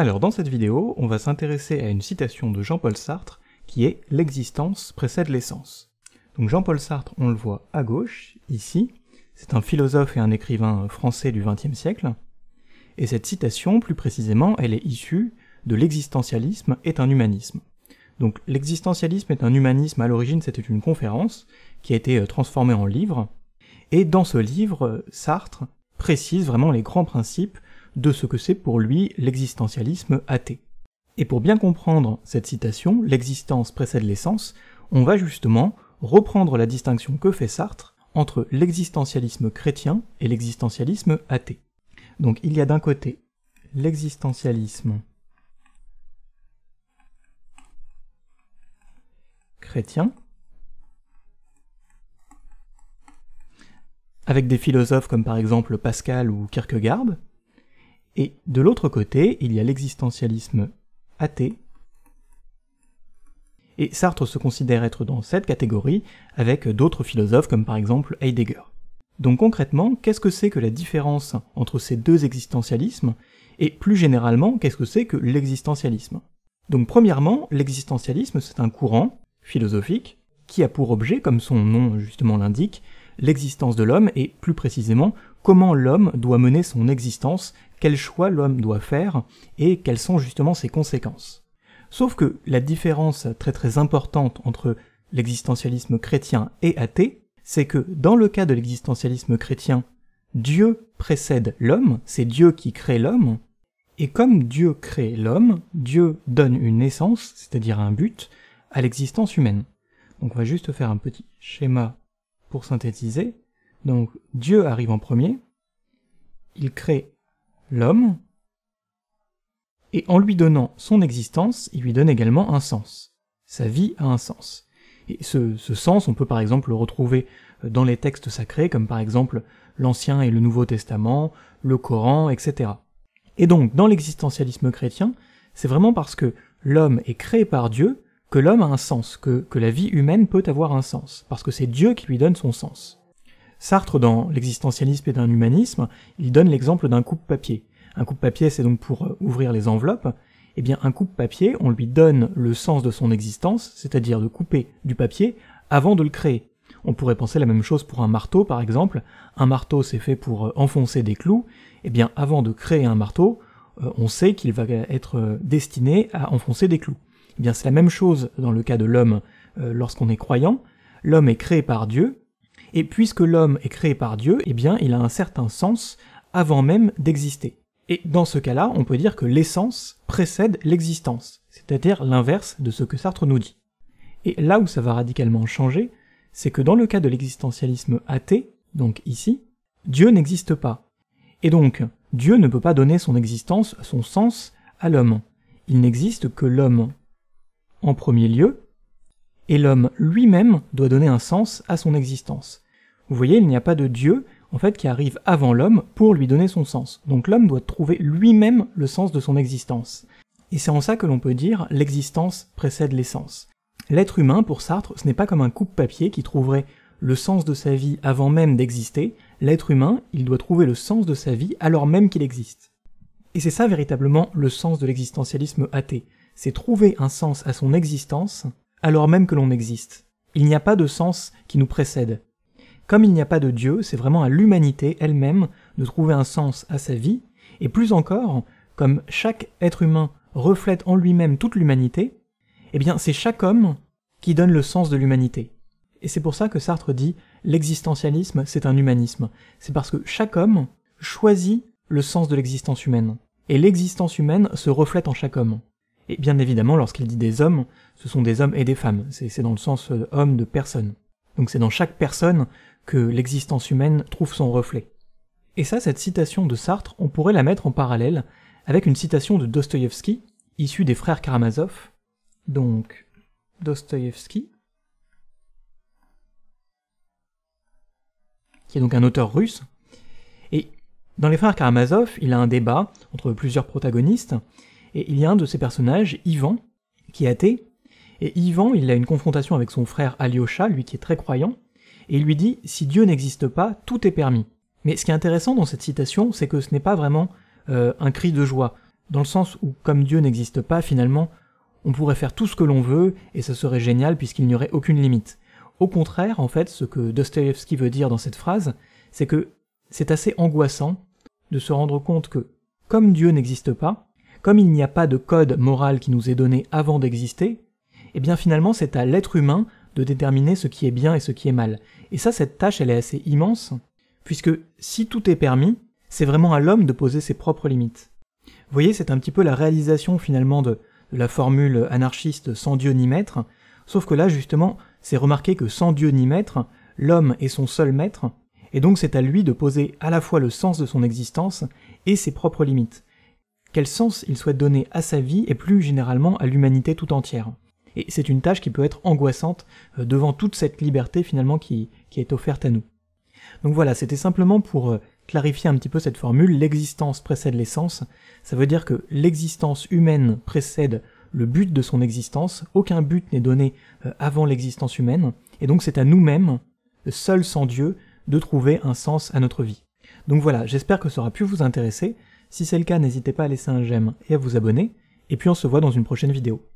Alors dans cette vidéo, on va s'intéresser à une citation de Jean-Paul Sartre qui est « L'existence précède l'essence ». Donc Jean-Paul Sartre, on le voit à gauche, ici, c'est un philosophe et un écrivain français du XXe siècle, et cette citation, plus précisément, elle est issue de l'existentialisme est un humanisme. Donc l'existentialisme est un humanisme, à l'origine c'était une conférence qui a été euh, transformée en livre, et dans ce livre, Sartre précise vraiment les grands principes de ce que c'est pour lui l'existentialisme athée. Et pour bien comprendre cette citation, l'existence précède l'essence, on va justement reprendre la distinction que fait Sartre entre l'existentialisme chrétien et l'existentialisme athée. Donc il y a d'un côté l'existentialisme chrétien, avec des philosophes comme par exemple Pascal ou Kierkegaard, et de l'autre côté, il y a l'existentialisme athée. Et Sartre se considère être dans cette catégorie avec d'autres philosophes comme par exemple Heidegger. Donc concrètement, qu'est-ce que c'est que la différence entre ces deux existentialismes et plus généralement, qu'est-ce que c'est que l'existentialisme Donc premièrement, l'existentialisme c'est un courant philosophique qui a pour objet, comme son nom justement l'indique, l'existence de l'homme et plus précisément comment l'homme doit mener son existence quel choix l'homme doit faire et quelles sont justement ses conséquences. Sauf que la différence très très importante entre l'existentialisme chrétien et athée, c'est que dans le cas de l'existentialisme chrétien, Dieu précède l'homme, c'est Dieu qui crée l'homme, et comme Dieu crée l'homme, Dieu donne une naissance, c'est-à-dire un but, à l'existence humaine. Donc on va juste faire un petit schéma pour synthétiser. Donc Dieu arrive en premier, il crée l'homme, et en lui donnant son existence, il lui donne également un sens. Sa vie a un sens. Et ce, sens, on peut par exemple le retrouver euh, dans les textes sacrés, comme par exemple l'Ancien et le Nouveau Testament, le Coran, etc. Et donc, dans l'existentialisme chrétien, c'est vraiment parce que l'homme est créé par Dieu que l'homme a un sens, que, que la vie humaine peut avoir un sens, parce que c'est Dieu qui lui donne son sens. Sartre, dans l'existentialisme et d'un humanisme, il donne l'exemple d'un coupe-papier. Un coupe-papier, c'est donc pour euh, ouvrir les enveloppes. Eh bien, un coupe-papier, on lui donne le sens de son existence, c'est-à-dire de couper du papier avant de le créer. On pourrait penser la même chose pour un marteau, par exemple. Un marteau, c'est fait pour euh, enfoncer des clous. Eh bien, avant de créer un marteau, euh, on sait qu'il va être destiné à enfoncer des clous. Eh bien, c'est la même chose dans le cas de l'homme lorsqu'on est croyant. L'homme est créé par Dieu, et puisque l'homme est créé par Dieu, eh bien, il a un certain sens avant même d'exister. Et dans ce cas-là, on peut dire que l'essence précède l'existence, c'est-à-dire l'inverse de ce que Sartre nous dit. Et là où ça va radicalement changer, c'est que dans le cas de l'existentialisme athée, donc ici, Dieu n'existe pas. Et donc, Dieu ne peut pas donner son existence, son sens, à l'homme. Il n'existe que l'homme en premier lieu, et l'homme lui-même doit donner un sens à son existence. Vous voyez, il n'y a pas de Dieu, en fait, qui arrive avant l'homme pour lui donner son sens. Donc l'homme doit trouver lui-même le sens de son existence. Et c'est en ça que l'on peut dire l'existence précède l'essence. L'être humain, pour Sartre, ce n'est pas comme un coupe-papier qui trouverait le sens de sa vie avant même d'exister, l'être humain, il doit trouver le sens de sa vie alors même qu'il existe. Et c'est ça véritablement le sens de l'existentialisme athée, c'est trouver un sens à son existence alors même que l'on existe. Il n'y a pas de sens qui nous précède, comme il n'y a pas de Dieu, c'est vraiment à l'humanité elle-même de trouver un sens à sa vie, et plus encore, comme chaque être humain reflète en lui-même toute l'humanité, eh bien c'est chaque homme qui donne le sens de l'humanité. Et c'est pour ça que Sartre dit l'existentialisme, c'est un humanisme. C'est parce que chaque homme choisit le sens de l'existence humaine. Et l'existence humaine se reflète en chaque homme. Et bien évidemment, lorsqu'il dit des hommes, ce sont des hommes et des femmes. C'est dans le sens euh, homme de personne. Donc c'est dans chaque personne que l'existence humaine trouve son reflet. Et ça, cette citation de Sartre, on pourrait la mettre en parallèle avec une citation de Dostoïevski, issue des frères Karamazov. Donc, Dostoïevski, qui est donc un auteur russe. Et dans les frères Karamazov, il a un débat entre plusieurs protagonistes, et il y a un de ces personnages, Ivan, qui est athée, et Ivan, il a une confrontation avec son frère Alyosha, lui qui est très croyant, et il lui dit Si Dieu n'existe pas, tout est permis. Mais ce qui est intéressant dans cette citation, c'est que ce n'est pas vraiment euh, un cri de joie, dans le sens où, comme Dieu n'existe pas, finalement, on pourrait faire tout ce que l'on veut, et ça serait génial puisqu'il n'y aurait aucune limite. Au contraire, en fait, ce que Dostoevsky veut dire dans cette phrase, c'est que c'est assez angoissant de se rendre compte que, comme Dieu n'existe pas, comme il n'y a pas de code moral qui nous est donné avant d'exister, et eh bien finalement c'est à l'être humain de déterminer ce qui est bien et ce qui est mal. Et ça, cette tâche, elle est assez immense, puisque si tout est permis, c'est vraiment à l'homme de poser ses propres limites. Vous voyez, c'est un petit peu la réalisation finalement de, de la formule anarchiste sans Dieu ni maître, sauf que là justement, c'est remarqué que sans Dieu ni maître, l'homme est son seul maître, et donc c'est à lui de poser à la fois le sens de son existence et ses propres limites. Quel sens il souhaite donner à sa vie et plus généralement à l'humanité tout entière. Et c'est une tâche qui peut être angoissante euh, devant toute cette liberté finalement qui, est offerte à nous. Donc voilà, c'était simplement pour euh, clarifier un petit peu cette formule, l'existence précède l'essence, ça veut dire que l'existence humaine précède le but de son existence, aucun but n'est donné euh, avant l'existence humaine, et donc c'est à nous-mêmes, seuls sans Dieu, de trouver un sens à notre vie. Donc voilà, j'espère que ça aura pu vous intéresser, si c'est le cas n'hésitez pas à laisser un j'aime et à vous abonner, et puis on se voit dans une prochaine vidéo.